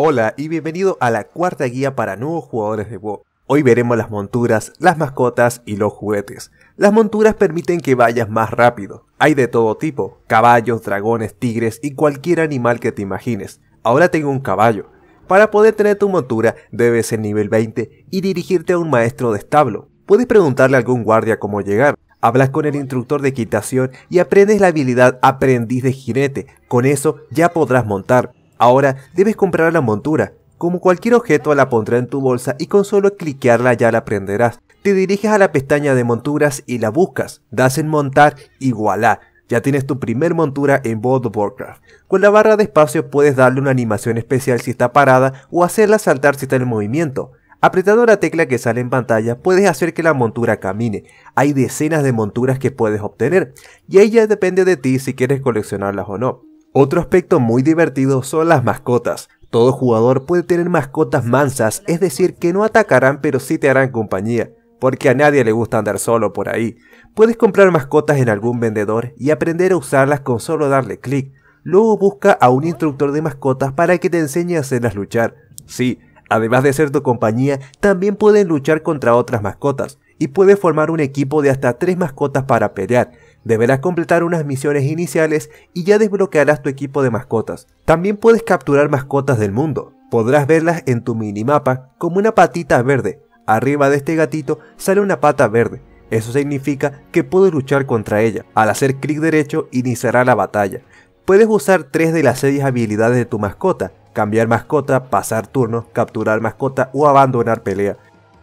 Hola y bienvenido a la cuarta guía para nuevos jugadores de WoW. Hoy veremos las monturas, las mascotas y los juguetes. Las monturas permiten que vayas más rápido. Hay de todo tipo, caballos, dragones, tigres y cualquier animal que te imagines. Ahora tengo un caballo. Para poder tener tu montura debes ser nivel 20 y dirigirte a un maestro de establo. Puedes preguntarle a algún guardia cómo llegar. Hablas con el instructor de equitación y aprendes la habilidad aprendiz de jinete. Con eso ya podrás montar. Ahora debes comprar la montura. Como cualquier objeto la pondrás en tu bolsa y con solo cliquearla ya la aprenderás. Te diriges a la pestaña de monturas y la buscas. Das en montar y voilà. Ya tienes tu primer montura en World of Warcraft. Con la barra de espacio puedes darle una animación especial si está parada o hacerla saltar si está en movimiento. Apretando la tecla que sale en pantalla puedes hacer que la montura camine. Hay decenas de monturas que puedes obtener y ahí ya depende de ti si quieres coleccionarlas o no. Otro aspecto muy divertido son las mascotas. Todo jugador puede tener mascotas mansas, es decir, que no atacarán pero sí te harán compañía, porque a nadie le gusta andar solo por ahí. Puedes comprar mascotas en algún vendedor y aprender a usarlas con solo darle clic. Luego busca a un instructor de mascotas para que te enseñe a hacerlas luchar. Sí, además de ser tu compañía, también pueden luchar contra otras mascotas y puedes formar un equipo de hasta 3 mascotas para pelear. Deberás completar unas misiones iniciales y ya desbloquearás tu equipo de mascotas. También puedes capturar mascotas del mundo. Podrás verlas en tu minimapa como una patita verde. Arriba de este gatito sale una pata verde. Eso significa que puedes luchar contra ella. Al hacer clic derecho iniciará la batalla. Puedes usar tres de las seis habilidades de tu mascota. Cambiar mascota, pasar turno, capturar mascota o abandonar pelea.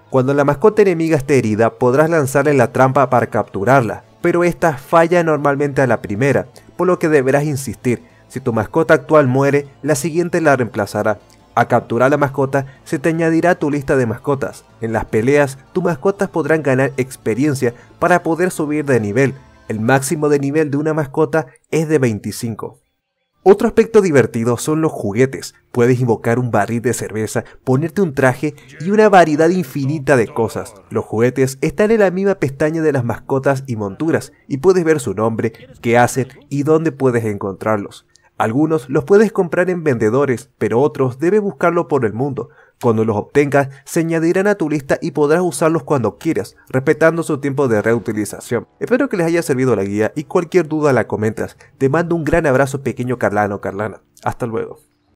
Cuando la mascota enemiga esté herida, podrás lanzarle la trampa para capturarla pero esta falla normalmente a la primera, por lo que deberás insistir. Si tu mascota actual muere, la siguiente la reemplazará. A capturar la mascota se te añadirá a tu lista de mascotas. En las peleas, tus mascotas podrán ganar experiencia para poder subir de nivel. El máximo de nivel de una mascota es de 25. Otro aspecto divertido son los juguetes. Puedes invocar un barril de cerveza, ponerte un traje y una variedad infinita de cosas. Los juguetes están en la misma pestaña de las mascotas y monturas y puedes ver su nombre, qué hacen y dónde puedes encontrarlos. Algunos los puedes comprar en vendedores, pero otros debes buscarlo por el mundo. Cuando los obtengas, se añadirán a tu lista y podrás usarlos cuando quieras, respetando su tiempo de reutilización. Espero que les haya servido la guía y cualquier duda la comentas. Te mando un gran abrazo pequeño Carlano Carlana. Hasta luego.